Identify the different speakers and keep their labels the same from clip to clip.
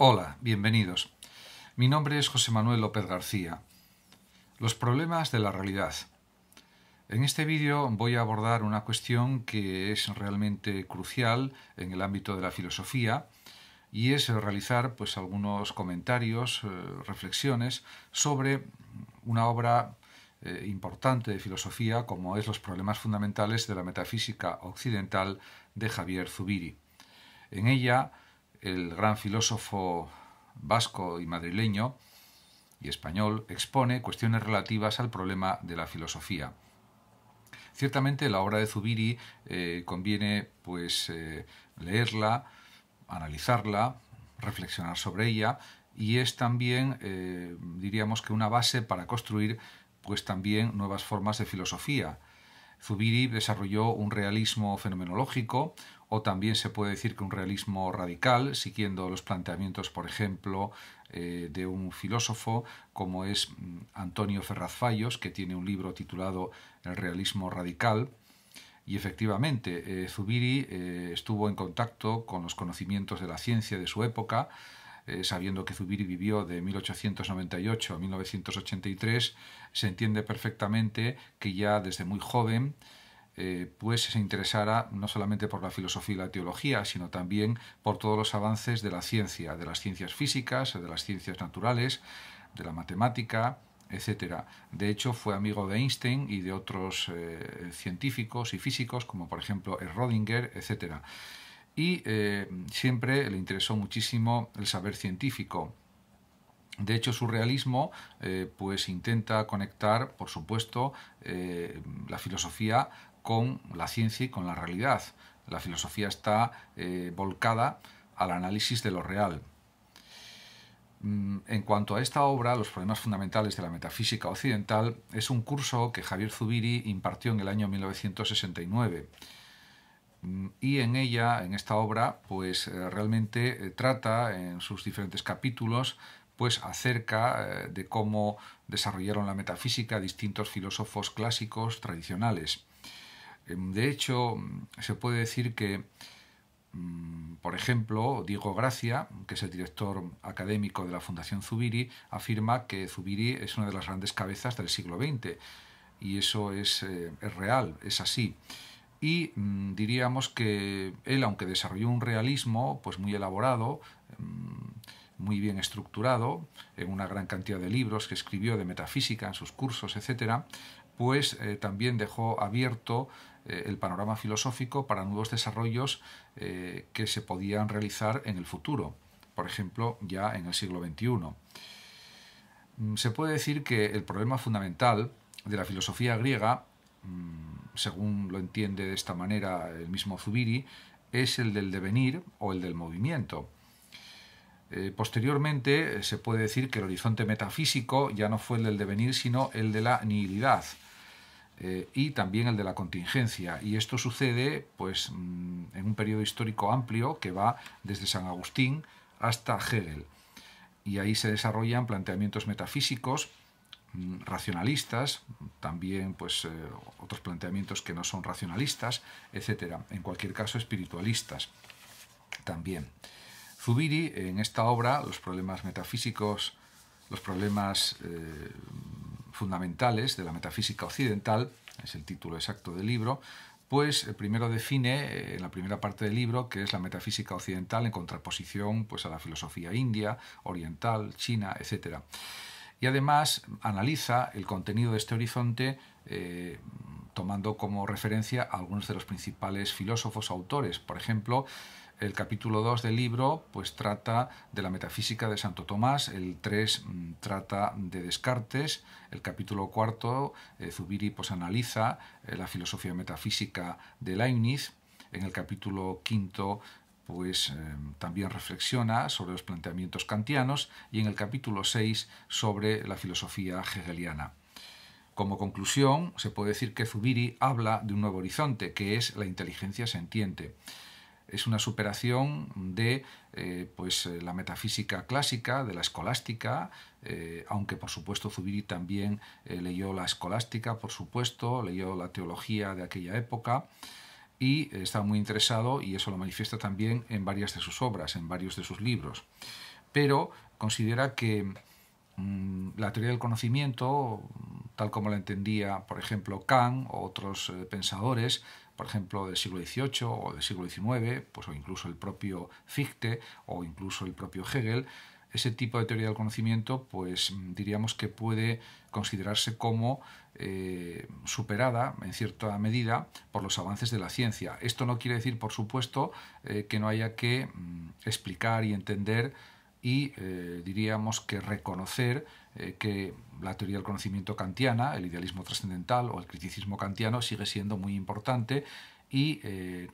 Speaker 1: Hola, bienvenidos. Mi nombre es José Manuel López García. Los problemas de la realidad. En este vídeo voy a abordar una cuestión que es realmente crucial en el ámbito de la filosofía y es realizar pues algunos comentarios, eh, reflexiones sobre una obra eh, importante de filosofía como es Los problemas fundamentales de la metafísica occidental de Javier Zubiri. En ella el gran filósofo vasco y madrileño y español expone cuestiones relativas al problema de la filosofía. Ciertamente la obra de Zubiri eh, conviene pues eh, leerla, analizarla, reflexionar sobre ella y es también eh, diríamos que una base para construir pues también nuevas formas de filosofía Zubiri desarrolló un realismo fenomenológico, o también se puede decir que un realismo radical, siguiendo los planteamientos, por ejemplo, eh, de un filósofo como es mm, Antonio Ferraz Fallos, que tiene un libro titulado El realismo radical. Y efectivamente, eh, Zubiri eh, estuvo en contacto con los conocimientos de la ciencia de su época, eh, sabiendo que Zubiri vivió de 1898 a 1983, se entiende perfectamente que ya desde muy joven eh, pues se interesara no solamente por la filosofía y la teología, sino también por todos los avances de la ciencia, de las ciencias físicas, de las ciencias naturales, de la matemática, etc. De hecho, fue amigo de Einstein y de otros eh, científicos y físicos, como por ejemplo Rodinger, etc., y eh, siempre le interesó muchísimo el saber científico. De hecho, su realismo eh, pues intenta conectar, por supuesto, eh, la filosofía con la ciencia y con la realidad. La filosofía está volcada al análisis de lo real. Mm, en cuanto a esta obra, Los problemas fundamentales de la metafísica occidental, es un curso que Javier Zubiri impartió en el año 1969. Mm, y en ella, en esta obra, pues eh, realmente eh, trata en sus diferentes capítulos pues acerca eh, de cómo desarrollaron la metafísica distintos filósofos clásicos tradicionales. Em, de hecho, mm, se puede decir que, mm, por ejemplo, Diego Gracia, que es el director académico de la Fundación Zubiri, afirma que Zubiri es una de las grandes cabezas del siglo XX. Y eso es, es real, es así y mm, diríamos que él, aunque desarrolló un realismo pues muy elaborado, mm, muy bien estructurado, en una gran cantidad de libros que escribió de metafísica en sus cursos, etc., pues eh, también dejó abierto eh, el panorama filosófico para nuevos desarrollos eh, que se podían realizar en el futuro, por ejemplo, ya en el siglo XXI. Mm, se puede decir que el problema fundamental de la filosofía griega Mm, según lo entiende de esta manera el mismo Zubiri, es el del devenir o el del movimiento. Eh, posteriormente eh, se puede decir que el horizonte metafísico ya no fue el del devenir, sino el de la nihilidad eh, y también el de la contingencia. Y esto sucede pues, mm, en un periodo histórico amplio que va desde San Agustín hasta Hegel. Y ahí se desarrollan planteamientos metafísicos Mm, racionalistas, también pues eh, otros planteamientos que no son racionalistas, etcétera. En cualquier caso, espiritualistas también. Zubiri, en esta obra, los problemas metafísicos, los problemas eh, fundamentales de la metafísica occidental, es el título exacto del libro, pues eh, primero define en la primera parte del libro que es la metafísica occidental en contraposición pues, a la filosofía india, oriental, china, etcétera y además analiza el contenido de este horizonte eh, tomando como referencia a algunos de los principales filósofos autores. Por ejemplo, el capítulo 2 del libro pues trata de la metafísica de Santo Tomás, el 3 mm, trata de Descartes, el capítulo 4 eh, Zubiri pues, analiza eh, la filosofía metafísica de Leibniz, en el capítulo 5 pues eh, también reflexiona sobre los planteamientos kantianos y en el capítulo 6 sobre la filosofía hegeliana. Como conclusión, se puede decir que Zubiri habla de un nuevo horizonte, que es la inteligencia sentiente. Es una superación de eh, pues, eh, la metafísica clásica, de la escolástica, aunque por supuesto Zubiri también leyó la escolástica, por supuesto, leyó la teología de aquella época y está muy interesado y eso lo manifiesta también en varias de sus obras, en varios de sus libros. Pero considera que mm, la teoría del conocimiento, tal como la entendía, por ejemplo, Kant o otros eh, pensadores, por ejemplo, del siglo XVIII o del siglo XIX, pues, o incluso el propio Fichte o incluso el propio Hegel, ese tipo de teoría del conocimiento, pues mm, diríamos que puede considerarse como eh, superada en cierta medida por los avances de la ciencia. Esto no quiere decir, por supuesto, eh, que no haya que mm, explicar y entender y eh, diríamos que reconocer que la teoría del conocimiento kantiana, el idealismo trascendental o el criticismo kantiano sigue siendo muy importante y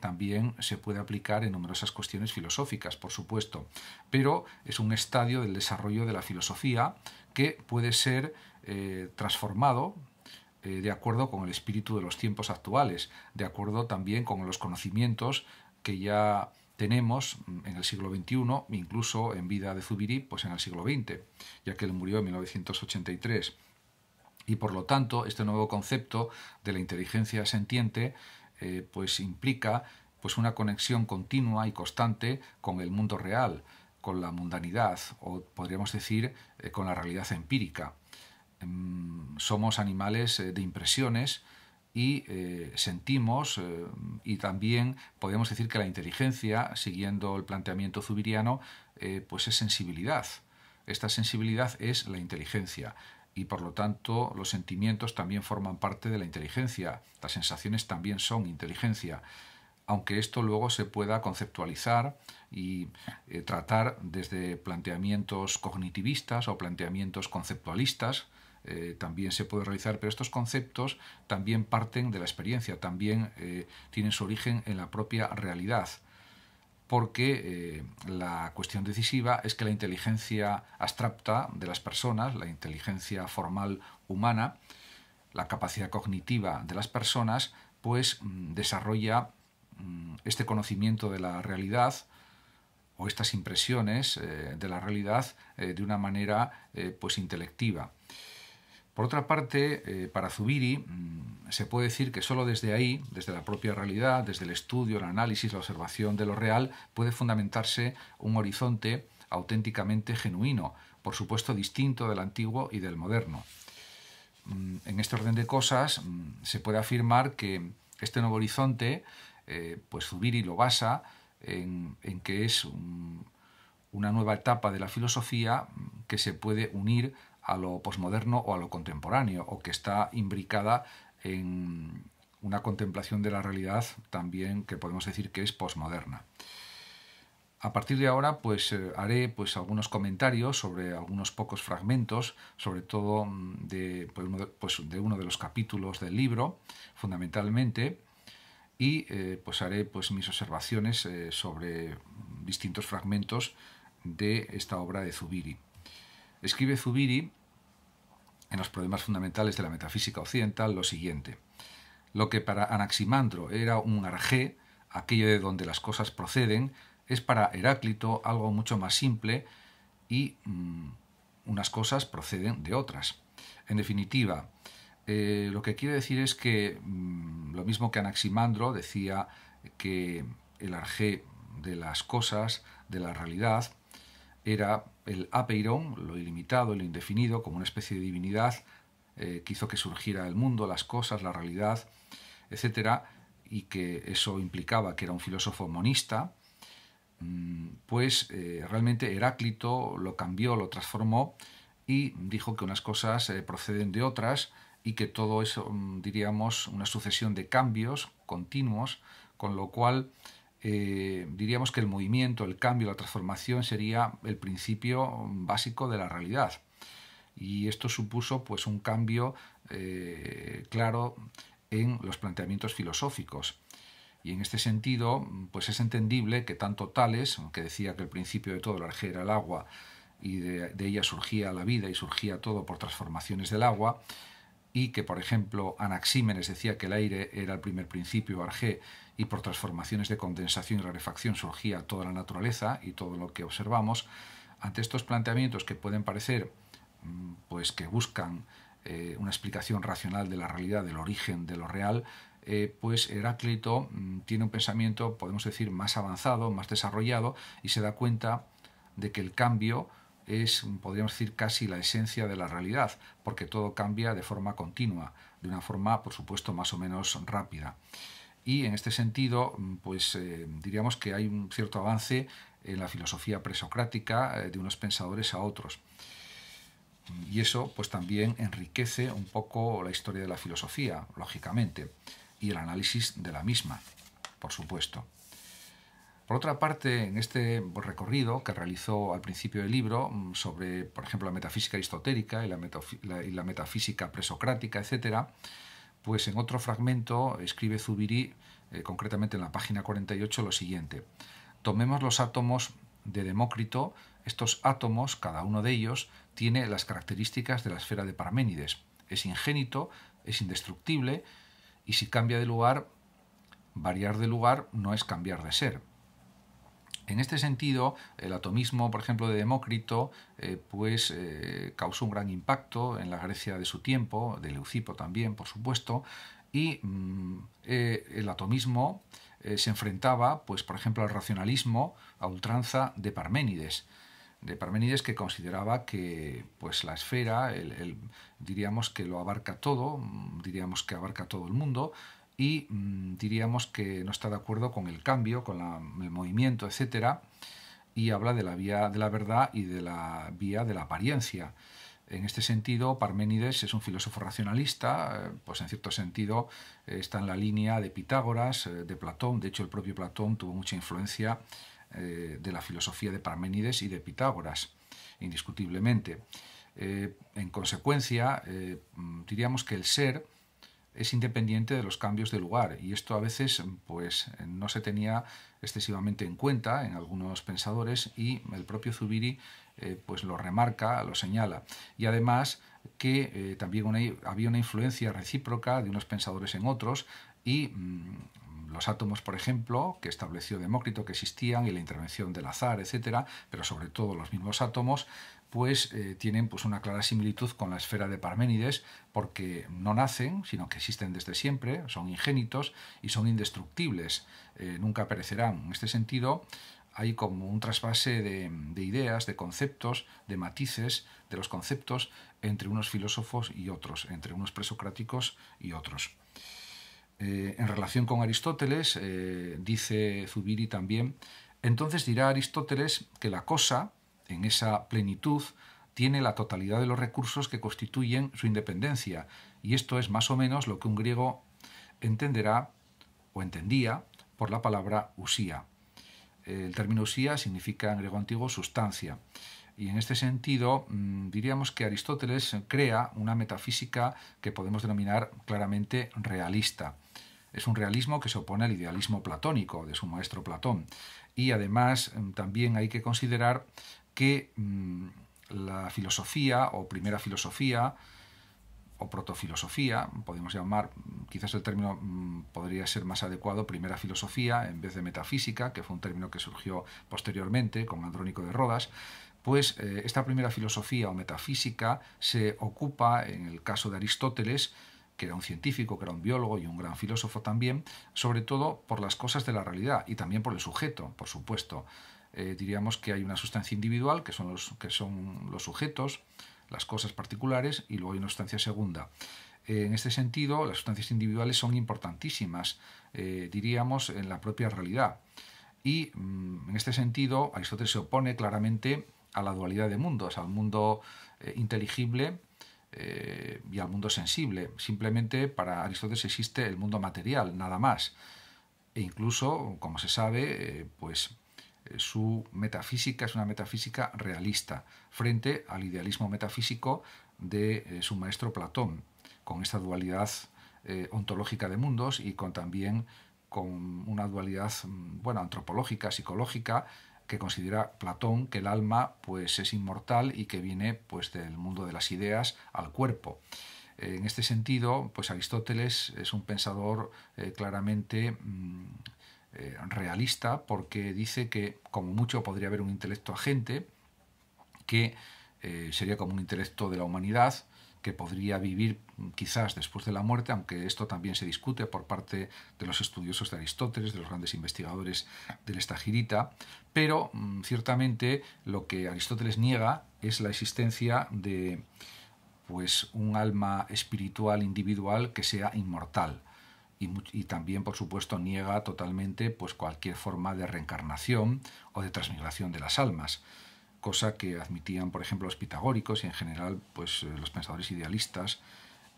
Speaker 1: también se puede aplicar en numerosas cuestiones filosóficas, por supuesto, pero es un estadio del desarrollo de la filosofía que puede ser eh, transformado eh, de acuerdo con el espíritu de los tiempos actuales, de acuerdo también con los conocimientos que ya tenemos mm, en el siglo XXI, incluso en vida de Zubiri, pues en el siglo XX, ya que él murió en 1983. Y por lo tanto, este nuevo concepto de la inteligencia sentiente eh, pues implica pues una conexión continua y constante con el mundo real, con la mundanidad o podríamos decir con la realidad empírica. Mm, somos animales eh, de impresiones y eh, sentimos eh, y también podemos decir que la inteligencia, siguiendo el planteamiento zubiriano, pues es sensibilidad. Esta sensibilidad es la inteligencia y por lo tanto los sentimientos también forman parte de la inteligencia, las sensaciones también son inteligencia, aunque esto luego se pueda conceptualizar y tratar desde planteamientos cognitivistas o planteamientos conceptualistas, eh, también se puede realizar, pero estos conceptos también parten de la experiencia, también eh, tienen su origen en la propia realidad, porque eh, la cuestión decisiva es que la inteligencia abstracta de las personas, la inteligencia formal humana, la capacidad cognitiva de las personas, pues mm, desarrolla mm, este conocimiento de la realidad, o estas impresiones de la realidad de una manera pues intelectiva. Por otra parte, eh, para Zubiri mm, se puede decir que solo desde ahí, desde la propia realidad, desde el estudio, el análisis, la observación de lo real, puede fundamentarse un horizonte auténticamente genuino, por supuesto distinto del antiguo y del moderno. Mm, en este orden de cosas, mm, se puede afirmar que este nuevo horizonte, eh, pues Zubiri lo basa en, que es una nueva etapa de la filosofía que se puede unir a lo posmoderno o a lo contemporáneo, o que está imbricada en una contemplación de la realidad también que podemos decir que es posmoderna. A partir de ahora, pues eh, haré pues algunos comentarios sobre algunos pocos fragmentos, sobre todo mm, de, pues, uno, pues, de uno de los capítulos del libro, fundamentalmente, y eh, pues haré pues mis observaciones eh, sobre distintos fragmentos de esta obra de Zubiri. Escribe Zubiri en los problemas fundamentales de la metafísica occidental lo siguiente. Lo que para Anaximandro era un arjé, aquello de donde las cosas proceden, es para Heráclito algo mucho más simple y mm, unas cosas proceden de otras. En definitiva, eh, lo que quiere decir es que mm, lo mismo que Anaximandro decía que el arjé de las cosas, de la realidad, era el apeiron, lo ilimitado, lo indefinido, como una especie de divinidad eh, que hizo que surgiera el mundo, las cosas, la realidad, etc. Y que eso implicaba que era un filósofo monista, mm, pues eh, realmente Heráclito lo cambió, lo transformó y dijo que unas cosas eh, proceden de otras y que todo es, mm, diríamos, una sucesión de cambios continuos, con lo cual eh, diríamos que el movimiento, el cambio, la transformación sería el principio básico de la realidad. Y esto supuso pues un cambio eh, claro en los planteamientos filosóficos. Y en este sentido, pues es entendible que tanto Tales, que decía que el principio de todo la era el agua y de ella surgía la vida y surgía todo por transformaciones del agua, y que, por ejemplo, Anaxímenes decía que el aire era el primer principio argé y por transformaciones de condensación y rarefacción surgía toda la naturaleza y todo lo que observamos, ante estos planteamientos que pueden parecer mm, pues que buscan eh, una explicación racional de la realidad, del origen de lo real, eh, pues Heráclito mm, tiene un pensamiento, podemos decir, más avanzado, más desarrollado y se da cuenta de que el cambio es, podríamos decir, casi la esencia de la realidad, porque todo cambia de forma continua, de una forma, por supuesto, más o menos rápida. Y en este sentido, pues eh, diríamos que hay un cierto avance en la filosofía presocrática eh, de unos pensadores a otros. Y eso pues también enriquece un poco la historia de la filosofía, lógicamente, y el análisis de la misma, por supuesto. Por otra parte, en este recorrido que realizó al principio del libro mm, sobre, por ejemplo, la metafísica aristotélica y la, metafísica presocrática, etc., pues en otro fragmento escribe Zubiri, eh, concretamente en la página 48, lo siguiente. Tomemos los átomos de Demócrito, estos átomos, cada uno de ellos, tiene las características de la esfera de Parménides. Es ingénito, es indestructible, y si cambia de lugar, variar de lugar no es cambiar de ser. En este sentido, el atomismo, por ejemplo, de Demócrito, eh, pues eh, causó un gran impacto en la Grecia de su tiempo, de Leucipo también, por supuesto, y mm, eh, el atomismo se enfrentaba, pues, por ejemplo, al racionalismo a ultranza de Parménides de Parmenides que consideraba que pues la esfera diríamos que lo abarca todo mm, diríamos que abarca todo el mundo y mm, diríamos que no está de acuerdo con el cambio, con el movimiento, etc. Y habla de la vía de la verdad y de la vía de la apariencia. En este sentido, Parménides es un filósofo racionalista, eh, pues en cierto sentido eh, está en la línea de Pitágoras, eh, de Platón. De hecho, el propio Platón tuvo mucha influencia de la filosofía de Parménides y de Pitágoras, indiscutiblemente. En consecuencia, mm, diríamos que el ser es independiente de los cambios de lugar y esto a veces pues no se tenía excesivamente en cuenta en algunos pensadores y el propio Zubiri eh, pues lo remarca, lo señala y además que eh, también había una influencia recíproca de unos pensadores en otros y mm, los átomos, por ejemplo, que estableció Demócrito que existían y la intervención del azar, etcétera, pero sobre todo los mismos átomos, pues tienen pues, una clara similitud con la esfera de Parménides, porque no nacen, sino que existen desde siempre, son ingénitos y son indestructibles, eh, nunca perecerán. En este sentido, hay como un trasvase de, ideas, de conceptos, de matices de los conceptos entre unos filósofos y otros, entre unos presocráticos y otros. Eh, en relación con Aristóteles, dice Zubiri también, entonces dirá Aristóteles que la cosa, en esa plenitud, tiene la totalidad de los recursos que constituyen su independencia, y esto es más o menos lo que un griego entenderá o entendía por la palabra usía. El término usía significa en griego antiguo sustancia. Y en este sentido, mm, diríamos que Aristóteles crea una metafísica que podemos denominar claramente realista. Es un realismo que se opone al idealismo platónico de su maestro Platón. Y además mm, también hay que considerar que mm, la filosofía o primera filosofía o protofilosofía, podemos llamar, mm, quizás el término mm, podría ser más adecuado, primera filosofía en vez de metafísica, que fue un término que surgió posteriormente con Andrónico de Rodas, pues eh, esta primera filosofía o metafísica se ocupa, en el caso de Aristóteles, que era un científico, que era un biólogo y un gran filósofo también, sobre todo por las cosas de la realidad y también por el sujeto, por supuesto. Eh, diríamos que hay una sustancia individual, que son, los, que son los sujetos, las cosas particulares, y luego hay una sustancia segunda. Eh, en este sentido, las sustancias individuales son importantísimas, eh, diríamos, en la propia realidad. Y mm, en este sentido, Aristóteles se opone claramente a la dualidad de mundos, al mundo inteligible y al mundo sensible. Simplemente para Aristóteles existe el mundo material, nada más. E incluso, como se sabe, pues su metafísica es una metafísica realista, frente al idealismo metafísico de eh, su maestro Platón, con esta dualidad eh, ontológica de mundos y con también con una dualidad mm, bueno, antropológica, psicológica, que considera Platón que el alma pues, es inmortal y que viene pues, del mundo de las ideas al cuerpo. En este sentido, pues Aristóteles es un pensador eh, claramente mm, eh, realista porque dice que como mucho podría haber un intelecto agente que eh, sería como un intelecto de la humanidad que podría vivir quizás después de la muerte, aunque esto también se discute por parte de los estudiosos de Aristóteles, de los grandes investigadores del estagirita, pero mm, ciertamente lo que Aristóteles niega es la existencia de pues un alma espiritual individual que sea inmortal y, también, por supuesto, niega totalmente pues, cualquier forma de reencarnación o de transmigración de las almas, cosa que admitían, por ejemplo, los pitagóricos y en general pues, eh, los pensadores idealistas,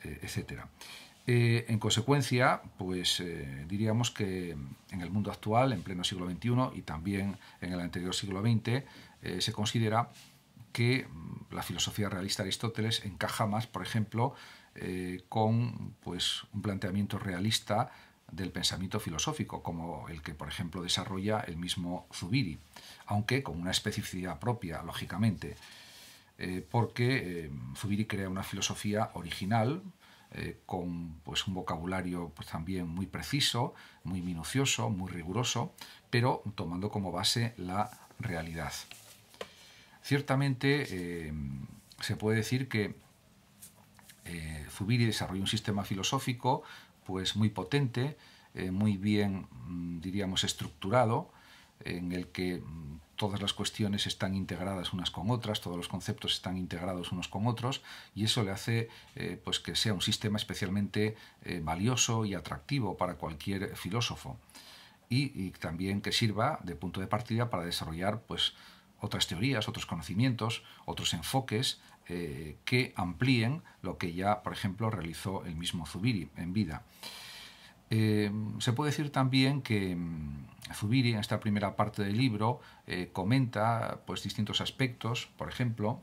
Speaker 1: eh, etcétera etc. Eh, en consecuencia, pues diríamos que en el mundo actual, en pleno siglo XXI y también en el anterior siglo XX, se considera que mm, la filosofía realista de Aristóteles encaja más, por ejemplo, eh, con pues, un planteamiento realista del pensamiento filosófico, como el que, por ejemplo, desarrolla el mismo Zubiri, aunque con una especificidad propia, lógicamente, eh, porque eh, Zubiri crea una filosofía original, con pues, un vocabulario pues, también muy preciso, muy minucioso, muy riguroso, pero tomando como base la realidad. Ciertamente, se puede decir que Zubiri eh, desarrolla un sistema filosófico pues muy potente, eh, muy bien, mm, diríamos, estructurado, en el que mm, todas las cuestiones están integradas unas con otras, todos los conceptos están integrados unos con otros, y eso le hace eh, pues que sea un sistema especialmente valioso y atractivo para cualquier filósofo. Y, y, también que sirva de punto de partida para desarrollar pues, otras teorías, otros conocimientos, otros enfoques eh, que amplíen lo que ya, por ejemplo, realizó el mismo Zubiri en vida. Eh, se puede decir también que mm, Zubiri en esta primera parte del libro eh, comenta pues, distintos aspectos, por ejemplo,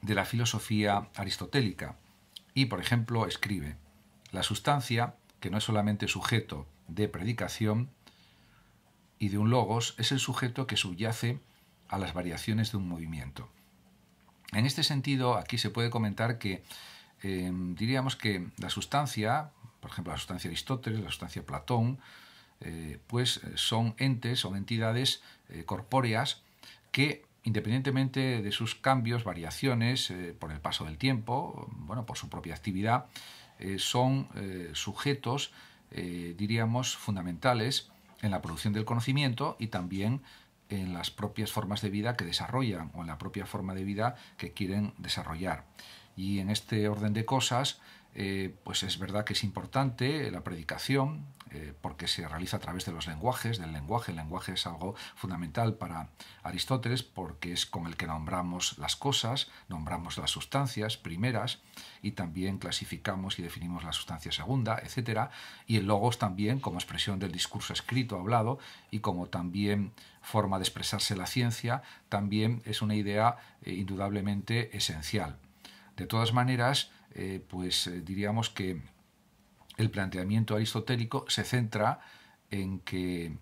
Speaker 1: de la filosofía aristotélica y, por ejemplo, escribe la sustancia, que no es solamente sujeto de predicación y de un logos, es el sujeto que subyace a las variaciones de un movimiento. En este sentido, aquí se puede comentar que eh, diríamos que la sustancia, por ejemplo, la sustancia Aristóteles, la sustancia Platón, eh, pues eh, son entes, o entidades corpóreas que independientemente de sus cambios, variaciones por el paso del tiempo, bueno, por su propia actividad, son sujetos, diríamos, fundamentales en la producción del conocimiento y también en las propias formas de vida que desarrollan o en la propia forma de vida que quieren desarrollar. Y en este orden de cosas, eh, pues es verdad que es importante eh, la predicación, eh, porque se realiza a través de los lenguajes, del lenguaje. El lenguaje es algo fundamental para Aristóteles porque es con el que nombramos las cosas, nombramos las sustancias primeras y también clasificamos y definimos la sustancia segunda, etc. Y el logos también como expresión del discurso escrito, hablado y como también forma de expresarse la ciencia, también es una idea indudablemente esencial. De todas maneras, eh, pues eh, diríamos que el planteamiento aristotélico se centra en que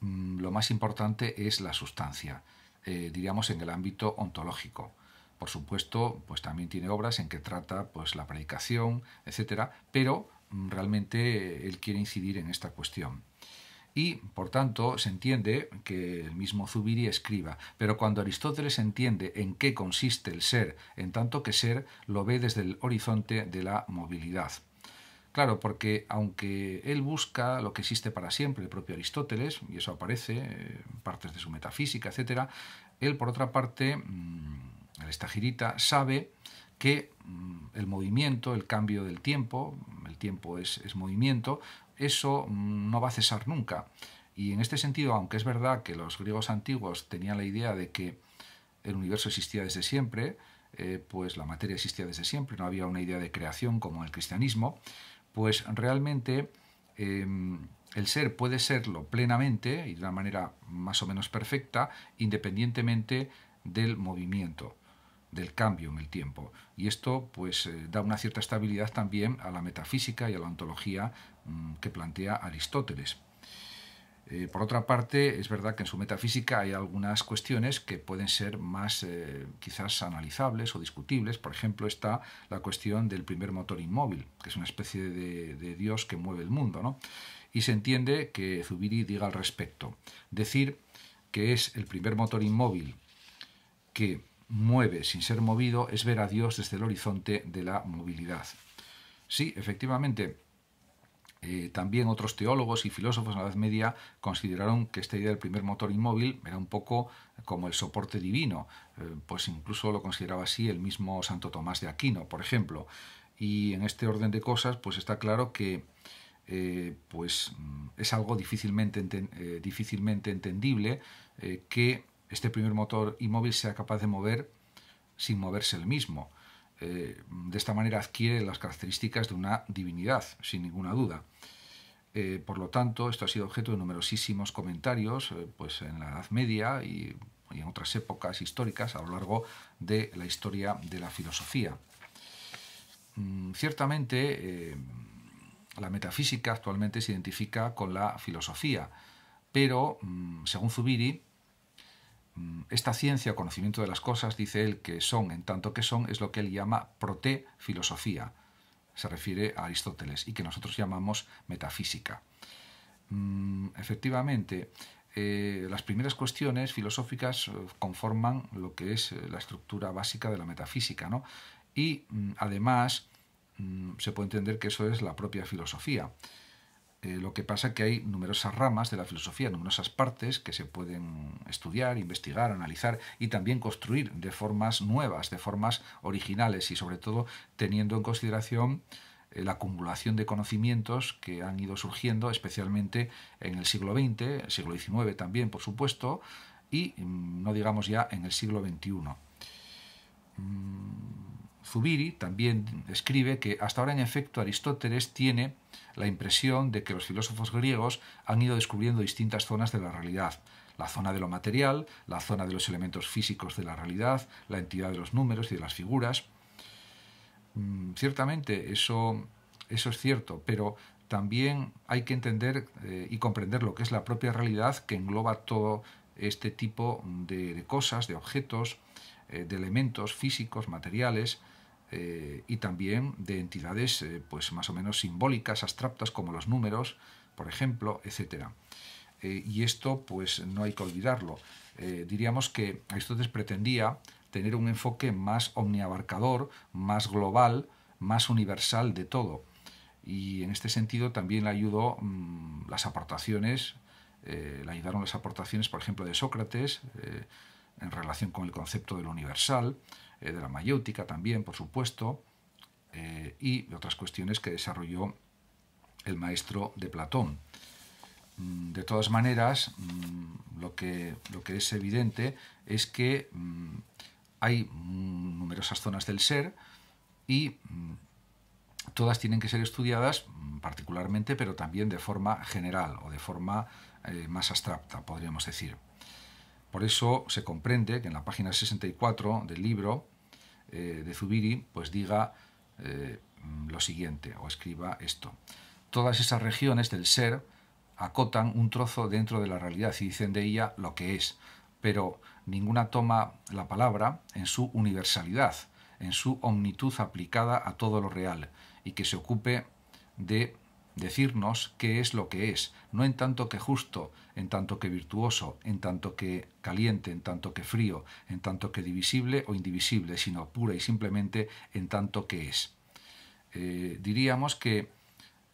Speaker 1: mm, lo más importante es la sustancia, eh, diríamos en el ámbito ontológico. Por supuesto, pues también tiene obras en que trata pues la predicación, etcétera, pero mm, realmente él quiere incidir en esta cuestión y, por tanto, se entiende que el mismo Zubiri escriba. Pero cuando Aristóteles entiende en qué consiste el ser, en tanto que ser lo ve desde el horizonte de la movilidad. Claro, porque aunque él busca lo que existe para siempre, el propio Aristóteles, y eso aparece en eh, partes de su metafísica, etcétera él, por otra parte, mm, el estagirita, sabe que mm, el movimiento, el cambio del tiempo, el tiempo es, movimiento, eso no va a cesar nunca. Y en este sentido, aunque es verdad que los griegos antiguos tenían la idea de que el universo existía desde siempre, eh, pues la materia existía desde siempre, no había una idea de creación como en el cristianismo, pues realmente em, el ser puede serlo plenamente y de una manera más o menos perfecta, independientemente del movimiento del cambio en el tiempo. Y esto pues eh, da una cierta estabilidad también a la metafísica y a la ontología mm, que plantea Aristóteles. Eh, por otra parte, es verdad que en su metafísica hay algunas cuestiones que pueden ser más eh, quizás analizables o discutibles. Por ejemplo, está la cuestión del primer motor inmóvil, que es una especie de, de dios que mueve el mundo. ¿no? Y se entiende que Zubiri diga al respecto. Decir que es el primer motor inmóvil que mueve sin ser movido es ver a Dios desde el horizonte de la movilidad. Sí, efectivamente, eh, también otros teólogos y filósofos en la Edad Media consideraron que esta idea del primer motor inmóvil era un poco como el soporte divino, eh, pues incluso lo consideraba así el mismo Santo Tomás de Aquino, por ejemplo. Y en este orden de cosas, pues está claro que eh, pues, mm, es algo difícilmente, difícilmente entendible que este primer motor inmóvil sea capaz de mover sin moverse el mismo. Eh, de esta manera adquiere las características de una divinidad, sin ninguna duda. Eh, por lo tanto, esto ha sido objeto de numerosísimos comentarios eh, pues en la Edad Media y, en otras épocas históricas a lo largo de la historia de la filosofía. Mm, ciertamente, la metafísica actualmente se identifica con la filosofía, pero, mm, según Zubiri, Mm, esta ciencia conocimiento de las cosas, dice él, que son en tanto que son, es lo que él llama proté-filosofía. se refiere a Aristóteles, y que nosotros llamamos metafísica. Mm, efectivamente, eh, las primeras cuestiones filosóficas eh, conforman lo que es eh, la estructura básica de la metafísica, ¿no? Y mm, además se puede entender que eso es la propia filosofía. Eh, lo que pasa es que hay numerosas ramas de la filosofía, numerosas partes que se pueden estudiar, investigar, analizar y también construir de formas nuevas, de formas originales y sobre todo teniendo en consideración eh, la acumulación de conocimientos que han ido surgiendo, especialmente en el siglo XX, el siglo XIX también, por supuesto, y mm, no digamos ya en el siglo XXI. Zubiri también escribe que hasta ahora en efecto Aristóteles tiene la impresión de que los filósofos griegos han ido descubriendo distintas zonas de la realidad, la zona de lo material, la zona de los elementos físicos de la realidad, la entidad de los números y de las figuras. Mm, ciertamente eso, es cierto, pero también hay que entender eh, y comprender lo que es la propia realidad que engloba todo este tipo de, cosas, de objetos, eh, de elementos físicos, materiales, eh, y también de entidades eh, pues más o menos simbólicas, abstractas como los números, por ejemplo, etc. Eh, y esto pues no hay que olvidarlo. diríamos que Aristóteles pretendía tener un enfoque más omniabarcador, más global, más universal de todo. Y en este sentido también le ayudó mm, las aportaciones, le ayudaron las aportaciones, por ejemplo, de Sócrates en relación con el concepto de lo universal, eh, de la mayéutica también, por supuesto, eh, y otras cuestiones que desarrolló el maestro de Platón. Mm, de todas maneras, mm, lo que, lo que es evidente es que mm, hay numerosas zonas del ser y todas tienen que ser estudiadas particularmente, pero también de forma general o de forma eh, más abstracta, podríamos decir. Por eso se comprende que en la página 64 del libro eh, de Zubiri pues diga eh, lo siguiente o escriba esto. Todas esas regiones del ser acotan un trozo dentro de la realidad y dicen de ella lo que es, pero ninguna toma la palabra en su universalidad, en su omnitud aplicada a todo lo real y que se ocupe de decirnos qué es lo que es, no en tanto que justo, en tanto que virtuoso, en tanto que caliente, en tanto que frío, en tanto que divisible o indivisible, sino pura y simplemente en tanto que es. Eh, diríamos que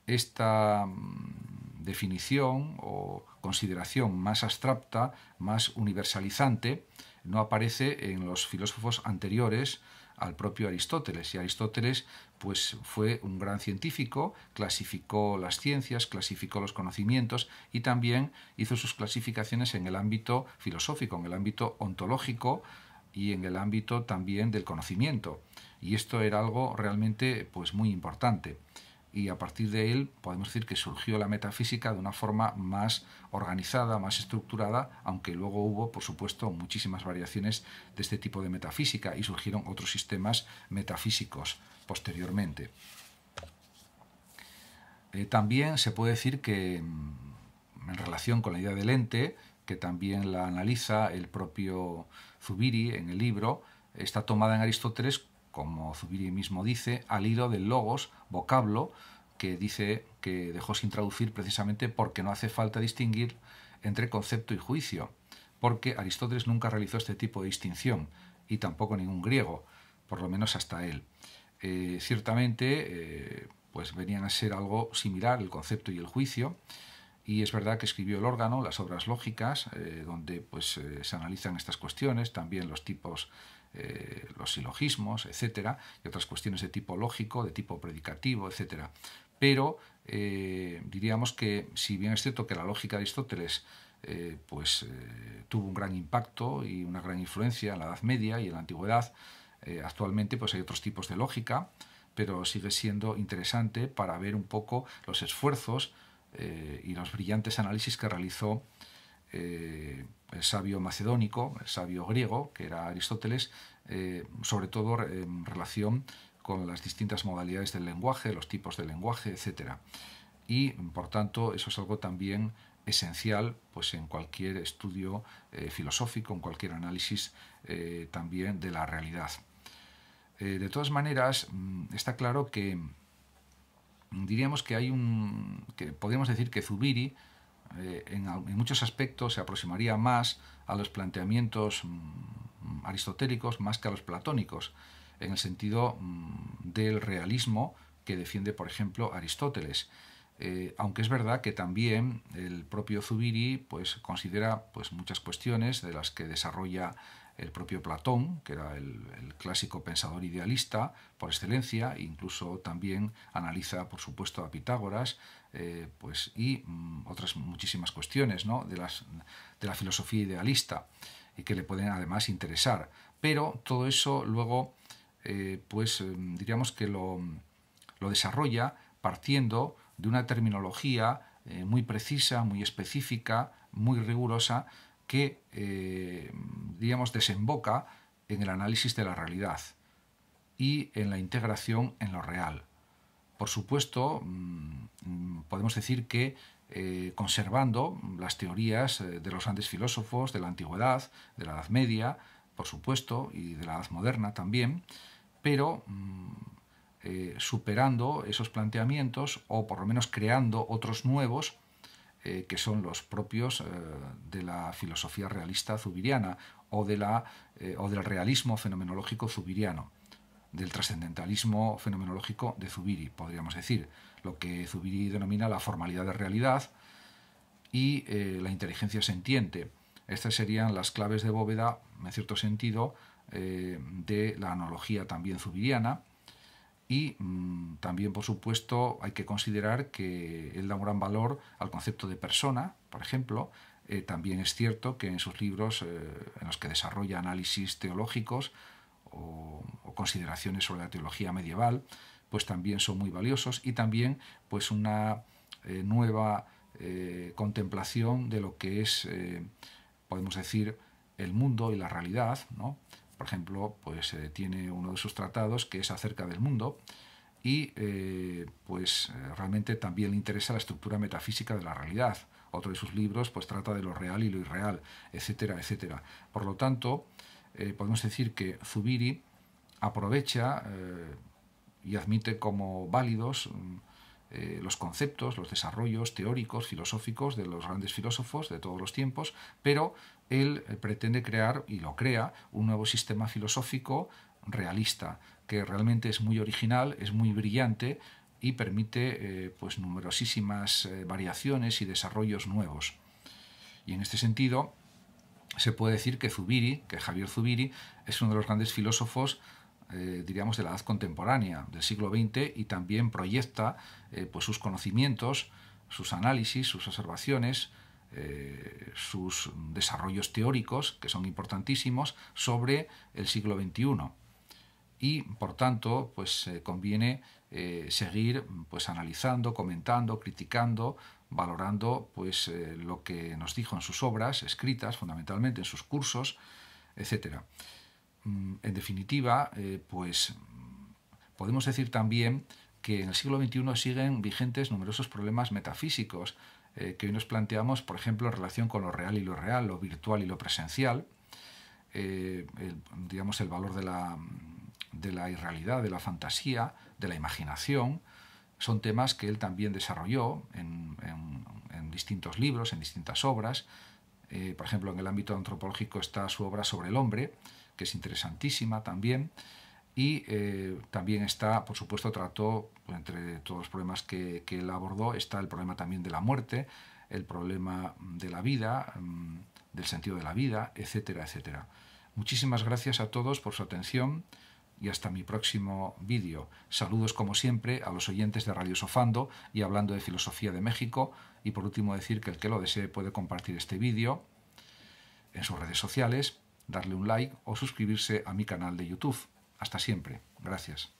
Speaker 1: esta mm, definición o consideración más abstracta, más universalizante, no aparece en los filósofos anteriores al propio Aristóteles. Y Aristóteles pues, fue un gran científico, clasificó las ciencias, clasificó los conocimientos y también hizo sus clasificaciones en el ámbito filosófico, en el ámbito ontológico y en el ámbito también del conocimiento. Y esto era algo realmente pues, muy importante y a partir de él podemos decir que surgió la metafísica de una forma más organizada, más estructurada, aunque luego hubo, por supuesto, muchísimas variaciones de este tipo de metafísica y surgieron otros sistemas metafísicos posteriormente. Eh, también se puede decir que mm, en relación con la idea del ente, que también la analiza el propio Zubiri en el libro, está tomada en Aristóteles como Zubiri mismo dice, al hilo del logos, vocablo, que dice que dejó sin traducir precisamente porque no hace falta distinguir entre concepto y juicio, porque Aristóteles nunca realizó este tipo de distinción, y tampoco ningún griego, por lo menos hasta él. Eh, ciertamente, eh, pues venían a ser algo similar el concepto y el juicio, y es verdad que escribió el órgano, las obras lógicas, eh, donde pues se analizan estas cuestiones, también los tipos eh, los silogismos, etcétera, y otras cuestiones de tipo lógico, de tipo predicativo, etcétera. Pero eh, diríamos que, si bien es cierto que la lógica de Aristóteles eh, pues, tuvo un gran impacto y una gran influencia en la Edad Media y en la Antigüedad, actualmente pues, hay otros tipos de lógica, pero sigue siendo interesante para ver un poco los esfuerzos y los brillantes análisis que realizó eh, el sabio macedónico, el sabio griego, que era Aristóteles, eh, sobre todo eh, en relación con las distintas modalidades del lenguaje, los tipos de lenguaje, etc. Y, por tanto, eso es algo también esencial pues, en cualquier estudio eh, filosófico, en cualquier análisis también de la realidad. de todas maneras, mm, está claro que mm, diríamos que hay un... que podríamos decir que Zubiri eh, en, muchos aspectos se aproximaría más a los planteamientos mm, aristotélicos más que a los platónicos, en el sentido mm, del realismo que defiende, por ejemplo, Aristóteles. Eh, aunque es verdad que también el propio Zubiri pues, considera pues, muchas cuestiones de las que desarrolla el propio Platón, que era el, clásico pensador idealista por excelencia, incluso también analiza, por supuesto, a Pitágoras, eh, pues, y mm, otras muchísimas cuestiones ¿no? de, las, de la filosofía idealista, y que le pueden además interesar. Pero todo eso luego, eh, pues eh, diríamos que lo, desarrolla partiendo de una terminología muy precisa, muy específica, muy rigurosa, que, eh, digamos, desemboca en el análisis de la realidad y en la integración en lo real. Por supuesto, mm, podemos decir que eh, conservando las teorías eh, de los grandes filósofos de la antigüedad, de la Edad Media, por supuesto, y de la Edad Moderna también, pero mm, superando esos planteamientos o por lo menos creando otros nuevos eh, que son los propios eh, de la filosofía realista zubiriana o, eh, o del realismo fenomenológico zubiriano, del trascendentalismo fenomenológico de Zubiri, podríamos decir, lo que Zubiri denomina la formalidad de realidad y la inteligencia sentiente. Estas serían las claves de bóveda, en cierto sentido, de la analogía también zubiriana y mm, también, por supuesto, hay que considerar que él da un gran valor al concepto de persona, por ejemplo. Eh, también es cierto que en sus libros, eh, en los que desarrolla análisis teológicos o, consideraciones sobre la teología medieval, pues también son muy valiosos y también pues una eh, nueva contemplación de lo que es, podemos decir, el mundo y la realidad, ¿no? Por ejemplo, pues tiene uno de sus tratados que es acerca del mundo y eh, pues eh, realmente también le interesa la estructura metafísica de la realidad. Otro de sus libros pues trata de lo real y lo irreal, etcétera, etcétera. Por lo tanto, eh, podemos decir que Zubiri aprovecha y admite como válidos mm, eh, los conceptos, los desarrollos teóricos, filosóficos de los grandes filósofos de todos los tiempos, pero él eh, pretende crear, y lo crea, un nuevo sistema filosófico realista, que realmente es muy original, es muy brillante y permite eh, pues numerosísimas variaciones y desarrollos nuevos. Y en este sentido, se puede decir que Zubiri, que Javier Zubiri, es uno de los grandes filósofos eh, diríamos, de la edad contemporánea, del siglo XX, y también proyecta eh, pues, sus conocimientos, sus análisis, sus observaciones, eh, sus desarrollos teóricos, que son importantísimos, sobre el siglo XXI. Y, por tanto, pues conviene seguir pues, analizando, comentando, criticando, valorando pues, lo que nos dijo en sus obras escritas, fundamentalmente en sus cursos, etcétera. Mm, en definitiva, eh, pues podemos decir también que en el siglo XXI siguen vigentes numerosos problemas metafísicos eh, que hoy nos planteamos, por ejemplo, en relación con lo real y lo real, lo virtual y lo presencial, eh, el, digamos el valor de la, irrealidad, de la fantasía, de la imaginación, son temas que él también desarrolló en, distintos libros, en distintas obras. por ejemplo, en el ámbito antropológico está su obra sobre el hombre, que es interesantísima también. Y eh, también está, por supuesto, trató, entre todos los problemas que, que, él abordó, está el problema también de la muerte, el problema de la vida, mm, del sentido de la vida, etcétera, etcétera. Muchísimas gracias a todos por su atención y hasta mi próximo vídeo. Saludos como siempre a los oyentes de Radio Sofando y hablando de filosofía de México y por último decir que el que lo desee puede compartir este vídeo en sus redes sociales darle un like o suscribirse a mi canal de YouTube. Hasta siempre. Gracias.